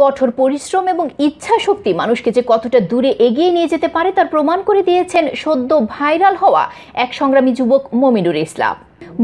কঠোর পরিশ্রম এবং ইচ্ছা শক্তি মানুষকে যে কতটা দূরে এগিয়ে নিয়ে যেতে পারে তার প্রমাণ করে দিয়েছেন সদ্য ভাইরাল হওয়া এক সংগ্রামী যুবক মমিনুর ইসলাম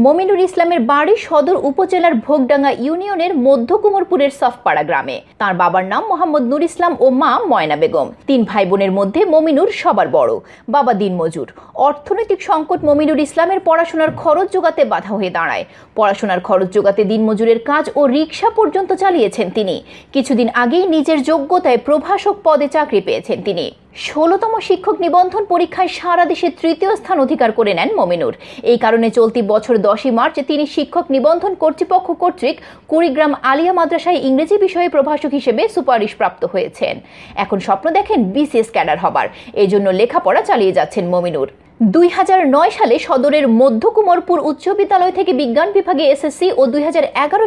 মমিনুর ইসলামের বাড়ি সদর উপজেলার ভোগডাঙ্গা ইউনিয়নের মধ্য কুমরপুরের সফপাড়া গ্রামে তার বাবার নাম মোহাম্মদ নুর ইসলাম ও মা ময়না বেগম তিন ভাই বোনের মধ্যে মমিনুর সবার বড় বাবা দিনমজুর অর্থনৈতিক সংকট মমিনুর ইসলামের পড়াশোনার খরচ যোগাতে বাধা হয়ে দাঁড়ায় পড়াশোনার খরচ যোগাতে দিনমজুরের কাজ ও রিক্সা পর্যন্ত চালিয়েছেন তিনি কিছুদিন আগেই নিজের যোগ্যতায় প্রভাষক পদে চাকরি পেয়েছেন তিনি ষোলতম শিক্ষক নিবন্ধন পরীক্ষায় সারা দেশে তৃতীয় স্থান অধিকার করে নেন মমিনুর এই কারণে চলতি বছর দশই মার্চ তিনি শিক্ষক নিবন্ধন কর্তৃপক্ষ কর্তৃক কুড়িগ্রাম আলিয়া মাদ্রাসায় ইংরেজি বিষয়ে প্রভাষক হিসেবে সুপারিশ প্রাপ্ত হয়েছেন এখন স্বপ্ন দেখেন বিসিএস ক্যাডার হবার এই জন্য লেখাপড়া চালিয়ে যাচ্ছেন মমিনুর দুই সালে সদরের মধ্যকুমরপুর উচ্চ বিদ্যালয় থেকে বিজ্ঞান বিভাগে এসএসসি ও দুই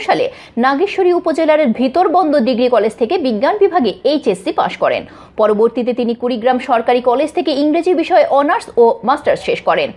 সালে নাগেশ্বরী উপজেলার ভিতরবন্দ ডিগ্রি কলেজ থেকে বিজ্ঞান বিভাগে এইচএসসি পাশ করেন পরবর্তীতে তিনি কুড়িগ্রাম সরকারি কলেজ থেকে ইংরেজি বিষয়ে অনার্স ও মাস্টার্স শেষ করেন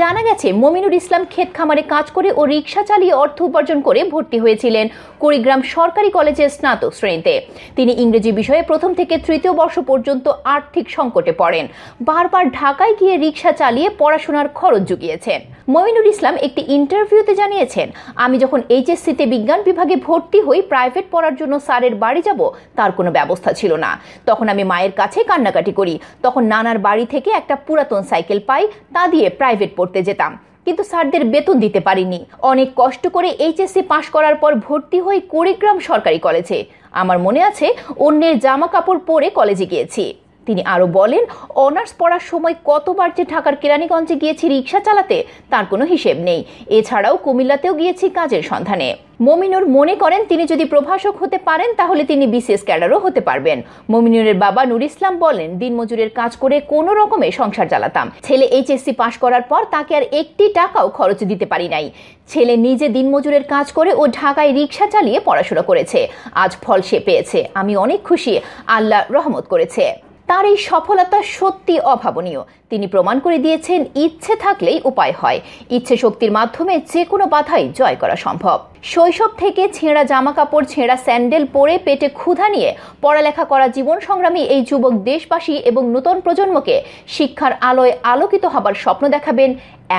জানা গেছে মমিনুর ইসলাম ক্ষেত খামারে কাজ করে ও রিক্সা চালিয়ে অর্থ উপার্জন করে ভর্তি হয়েছিলেন কুড়িগ্রাম সরকারি কলেজের স্নাতক শ্রেণীতে তিনি ইংরেজি বিষয়ে প্রথম থেকে তৃতীয় বর্ষ পর্যন্ত আর্থিক সংকটে পড়েন বারবার ঢাকায় গিয়ে রিক্সা চালিয়ে চালিয়ে পড়াশোনার খরচ জুগিয়েছেন মমিনুল ইসলাম একটি ইন্টারভিউতে জানিয়েছেন আমি যখন এইচএসসিতে বিজ্ঞান বিভাগে ভর্তি হই প্রাইভেট পড়ার জন্য স্যারের বাড়ি যাব তার কোনো ব্যবস্থা ছিল না তখন আমি মায়ের কাছে কান্নাকাটি করি তখন নানার বাড়ি থেকে একটা পুরাতন সাইকেল পাই তা দিয়ে প্রাইভেট পড়তে যেতাম কিন্তু স্যারদের বেতন দিতে পারিনি অনেক কষ্ট করে এইচএসসি পাশ করার পর ভর্তি হই কুড়িগ্রাম সরকারি কলেজে আমার মনে আছে অন্যের জামা কাপড় পরে কলেজে গিয়েছি তিনি আরও বলেন অনার্স পড়ার সময় কতবার যে ঢাকার কেরানীগঞ্জে গিয়েছি রিক্সা চালাতে তার কোনো হিসেব নেই এছাড়াও কুমিল্লাতেও গিয়েছি কাজের সন্ধানে মমিনুর মনে করেন তিনি যদি প্রভাষক হতে পারেন তাহলে তিনি বিসিএস ক্যাডারও হতে পারবেন মমিনুরের বাবা নুর ইসলাম বলেন দিনমজুরের কাজ করে কোনো রকমে সংসার চালাতাম ছেলে এইচএসসি পাশ করার পর তাকে আর একটি টাকাও খরচ দিতে পারি নাই ছেলে নিজে দিনমজুরের কাজ করে ও ঢাকায় রিক্সা চালিয়ে পড়াশোনা করেছে আজ ফল সে পেয়েছে আমি অনেক খুশি আল্লাহ রহমত করেছে তার এই সফলতা সত্যি অভাবনীয় তিনি প্রমাণ করে দিয়েছেন ইচ্ছে থাকলেই উপায় হয় ইচ্ছে শক্তির মাধ্যমে যে কোনো বাধাই জয় করা সম্ভব শৈশব থেকে ছেঁড়া জামা কাপড় ছেঁড়া স্যান্ডেল পরে পেটে ক্ষুধা নিয়ে পড়ালেখা করা জীবন সংগ্রামী এই যুবক দেশবাসী এবং নতুন প্রজন্মকে শিক্ষার আলোয় আলোকিত হবার স্বপ্ন দেখাবেন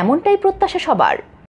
এমনটাই প্রত্যাশা সবার